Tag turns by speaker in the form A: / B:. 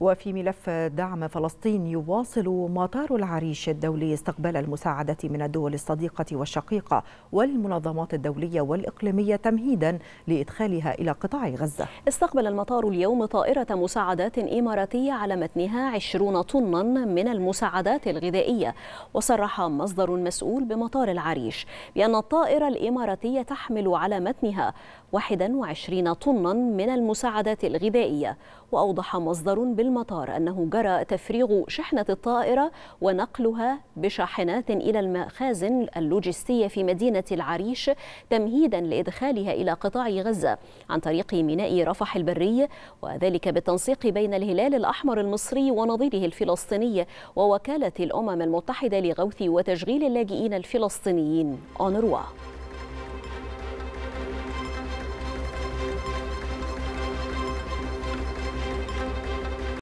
A: وفي ملف دعم فلسطين يواصل مطار العريش الدولي استقبال المساعدة من الدول الصديقة والشقيقة والمنظمات الدولية والإقليمية تمهيدا لإدخالها إلى قطاع غزة
B: استقبل المطار اليوم طائرة مساعدات إماراتية على متنها 20 طنا من المساعدات الغذائية وصرح مصدر مسؤول بمطار العريش بأن الطائرة الإماراتية تحمل على متنها 21 طنا من المساعدات الغذائية وأوضح مصدر بال المطار أنه جرى تفريغ شحنة الطائرة ونقلها بشاحنات إلى المخازن اللوجستية في مدينة العريش تمهيدا لإدخالها إلى قطاع غزة عن طريق ميناء رفح البري وذلك بالتنسيق بين الهلال الأحمر المصري ونظيره الفلسطيني ووكالة الأمم المتحدة لغوث وتشغيل اللاجئين الفلسطينيين أونروا